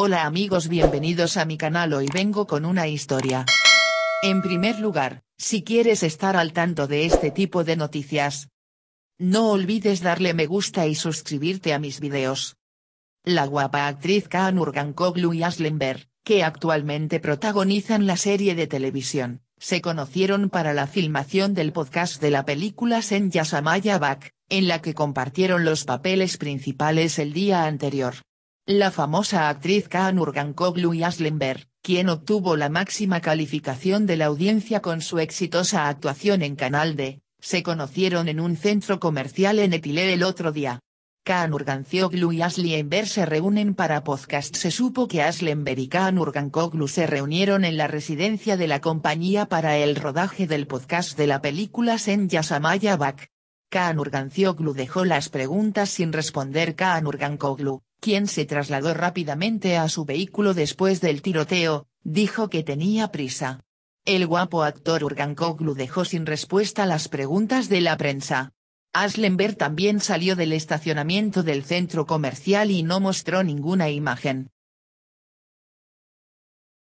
Hola amigos bienvenidos a mi canal hoy vengo con una historia. En primer lugar, si quieres estar al tanto de este tipo de noticias. No olvides darle me gusta y suscribirte a mis videos. La guapa actriz Kaan Gankoglu y Aslenberg, que actualmente protagonizan la serie de televisión, se conocieron para la filmación del podcast de la película Sen Yasamaya Back, en la que compartieron los papeles principales el día anterior la famosa actriz Kaan Urgancoglu y Aslenberg, quien obtuvo la máxima calificación de la audiencia con su exitosa actuación en Canal D, se conocieron en un centro comercial en Etilé el otro día. Kaan Urgancoglu y Aslenberg se reúnen para podcast. Se supo que Aslenberg y Kaan Urgancoglu se reunieron en la residencia de la compañía para el rodaje del podcast de la película Sen Yasamaya Bak. Kaan Urgancioglu dejó las preguntas sin responder. Kaan Urgancoglu, quien se trasladó rápidamente a su vehículo después del tiroteo, dijo que tenía prisa. El guapo actor Urgancoglu dejó sin respuesta las preguntas de la prensa. Aslenberg también salió del estacionamiento del centro comercial y no mostró ninguna imagen.